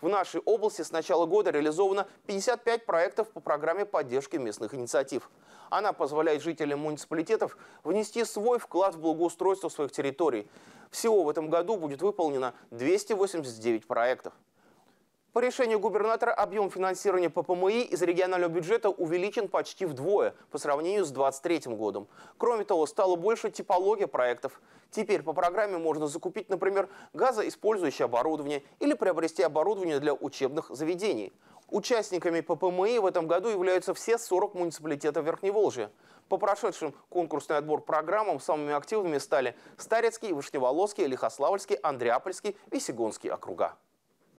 В нашей области с начала года реализовано 55 проектов по программе поддержки местных инициатив. Она позволяет жителям муниципалитетов внести свой вклад в благоустройство своих территорий. Всего в этом году будет выполнено 289 проектов. По решению губернатора объем финансирования ППМИ из регионального бюджета увеличен почти вдвое по сравнению с 2023 годом. Кроме того, стало больше типология проектов. Теперь по программе можно закупить, например, газоиспользующее оборудование или приобрести оборудование для учебных заведений. Участниками ППМИ в этом году являются все 40 муниципалитетов Верхневолжья. По прошедшим конкурсный отбор программам самыми активными стали Старецкий, Вышневолосский, Лихославльский, Андреапольский, и Сигонский округа.